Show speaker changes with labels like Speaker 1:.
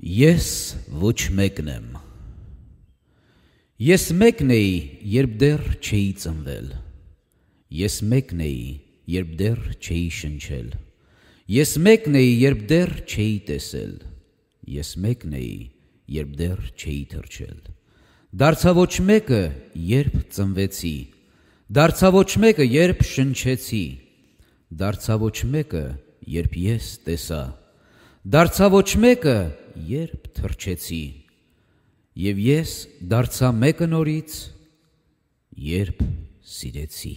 Speaker 1: Ես ոչ մեկն եմ։ Ես մեկն էի, երբ դեռ չէի ծնվել։ Ես մեկն էի, երբ դեռ չէի շնչել։ Ես մեկն էի, երբ դեռ չէի տեսել։ Ես մեկն էի, երբ դեռ չէի թռչել։ Դարձա ոչ մեկը, երբ ծնվեցի։ Դարձա ոչ մեկը, երբ շնչեցի։ Դարձա ոչ մեկը, երբ ես տեսա։ Դարձա ոչ մեկը, երբ թրչեցի, եւ ես դարձա մեկը նորից, երբ սիրեցի։